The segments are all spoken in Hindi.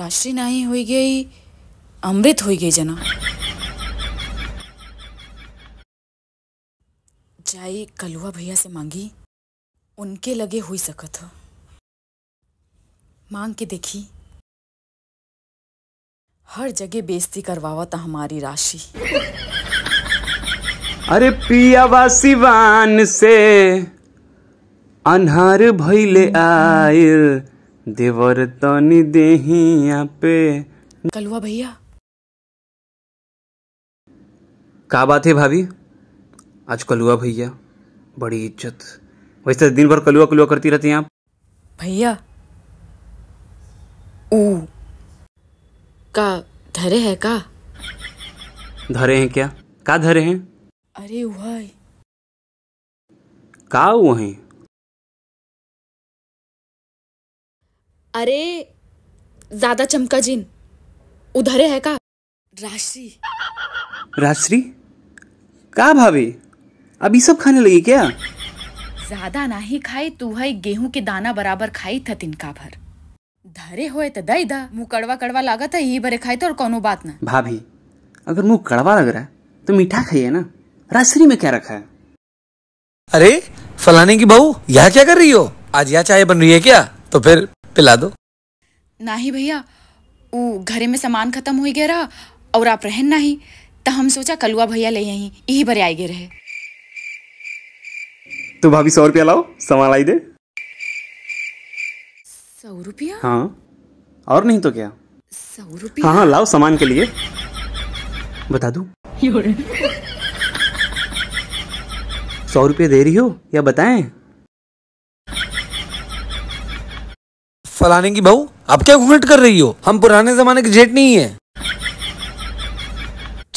राशि नहीं હોઈ गई अमृत હોઈ गई जना जाई कलुआ भैया से मांगी उनके लगे हो सकत मांग के देखी हर जगह बेइज्जती करवावत हमारी राशि अरे पिया वासीवान से अनहर भइले आए देवर तनी तो देहिया पे कलुआ भैया का बात है भाभी आज कलुआ भैया बड़ी इज्जत वैसे तो दिन भर कलुआ कलुआ करती रहती हैं आप भैया ऊ का धरे है का धरे हैं क्या का धरे हैं अरे वह का वो अरे ज्यादा चमका जिन उधर है का राशि राश्री का भाभी अभी सब खाने लगी क्या ज्यादा ही खाई तू है गेहूं के दाना बराबर खाई था तिनका भर धरे होए तो दई दा मुँह कड़वा कड़वा लागत है यही बरे खाई तो और कोनो बात ना भाभी अगर मुँह कड़वा लग रहा है तो मीठा खाइए ना राश्री में क्या रखा है अरे फलाने की बहू यहाँ क्या कर रही हो आज यहाँ चाय बन रही है क्या तो फिर पिला दो नहीं भैया वो घरे में सामान खत्म हो गया रहा और आप रहन नाही तो हम सोचा कलुआ भैया ले यहीं यही भरे आए गए रहे तो भाभी सौ रुपया लाओ सामान लाई दे सौ रुपया हाँ और नहीं तो क्या सौ रुपया हाँ हाँ लाओ सामान के लिए बता दू सौ रुपया दे रही हो या बताएं फलाने की बहू आप क्या घूमट कर रही हो हम पुराने जमाने के जेठ नहीं है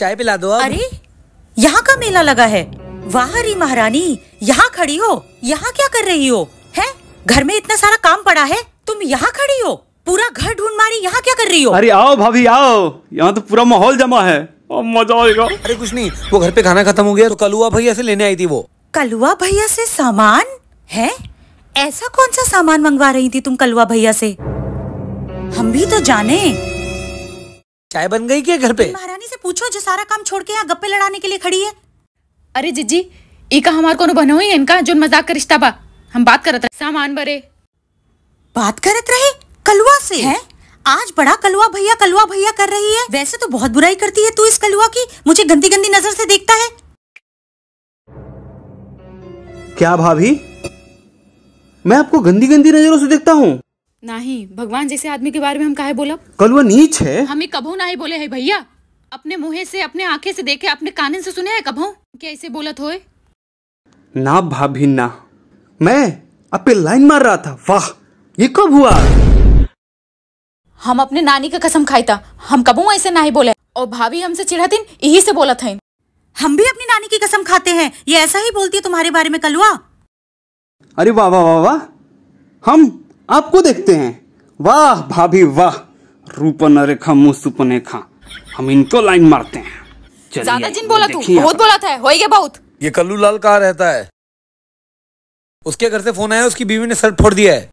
चाय पिला दो अब। अरे यहाँ का मेला लगा है वाह री महारानी यहाँ खड़ी हो यहाँ क्या कर रही हो है घर में इतना सारा काम पड़ा है तुम यहाँ खड़ी हो पूरा घर ढूंढ मारी यहाँ क्या कर रही हो अरे आओ भाभी आओ यहाँ तो पूरा माहौल जमा है अब मजा आएगा अरे कुछ नहीं वो घर पे खाना खत्म हो गया तो कलुआ भैया से लेने आई थी वो कलुआ भैया से सामान है ऐसा कौन सा सामान मंगवा रही थी तुम कलवा भैया से हम भी तो जाने चाय बन गई क्या घर पे महारानी से पूछो जो सारा काम छोड़ के यहाँ गप्पे लड़ाने के लिए खड़ी है अरे जिजी इका हमार कोनो बनो ही इनका जो मजाक का रिश्ता बा हम बात करत रहे सामान बरे बात करत रहे कलुआ से है आज बड़ा कलुआ भैया कलुआ भैया कर रही है वैसे तो बहुत बुराई करती है तू इस कलुआ की मुझे गंदी गंदी नजर से देखता है क्या भाभी मैं आपको गंदी गंदी नजरों से देखता हूँ नहीं भगवान जैसे आदमी के बारे में हम काहे बोला कल वो नीच है हमें कभो नहीं बोले है भैया अपने मुँह से अपने आँखें से देखे अपने कानन से सुने है कभो कैसे बोलत हो ना भाभी ना मैं आप पे लाइन मार रहा था वाह ये कब हुआ हम अपने नानी का कसम खाई था हम कबू ऐसे नहीं बोले और भाभी हमसे दिन यही से बोला था हम भी अपनी नानी की कसम खाते हैं ये ऐसा ही बोलती है तुम्हारे बारे में कलुआ अरे वाह वाह वाह वाह हम आपको देखते हैं वाह भाभी वाह रूपन रेखा सुपन रेखा हम इनको लाइन मारते हैं ज्यादा जिन बोला तू बहुत बोला था हो गया बहुत ये कल्लू लाल कहा रहता है उसके घर से फोन आया उसकी बीवी ने सर फोड़ दिया है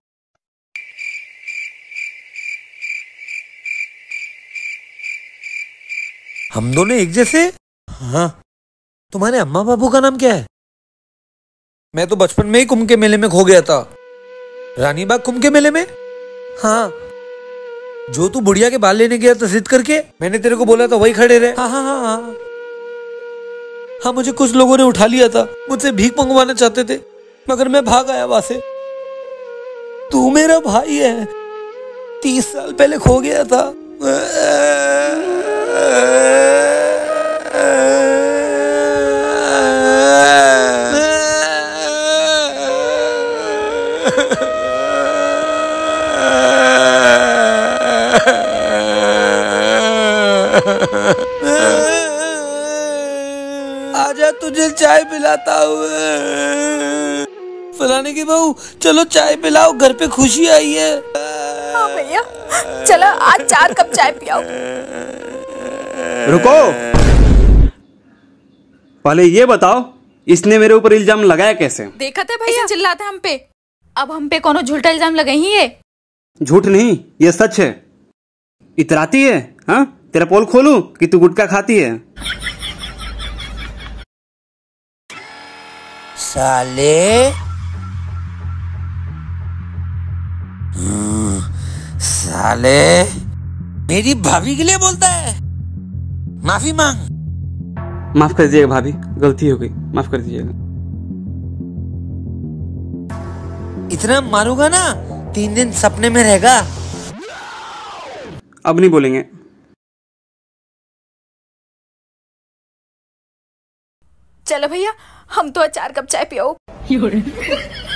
हम दोनों एक जैसे हाँ तुम्हारे अम्मा बाबू का नाम क्या है मैं तो बचपन में ही कुंभ के मेले में खो गया था रानी बाग कुंभ के मेले में हाँ जो तू बुढ़िया के बाल लेने गया था जिद करके मैंने तेरे को बोला था वही खड़े रहे हाँ हाँ हाँ हाँ हाँ मुझे कुछ लोगों ने उठा लिया था मुझसे भीख मंगवाना चाहते थे मगर मैं भाग आया वहां से तू मेरा भाई है तीस साल पहले खो गया था आजा तुझे चाय पिलाता हुए फलाने की बहू चलो चाय पिलाओ घर पे खुशी आई है हाँ भैया चलो आज चार कप चाय पिलाओ रुको पहले ये बताओ इसने मेरे ऊपर इल्जाम लगाया कैसे देखा था भैया चिल्लाते हम पे अब हम पे कोनो झूठा इल्जाम लगे ही है झूठ नहीं ये सच है इतराती है हा? तेरा पोल खोलू कि तू गुटखा खाती है साले हम्म, साले मेरी भाभी के लिए बोलता है माफी मांग माफ कर दीजिएगा भाभी गलती हो गई माफ कर दीजिएगा इतना मारूंगा ना तीन दिन सपने में रहेगा अब नहीं बोलेंगे चलो भैया हम तो चार कप चाय पियो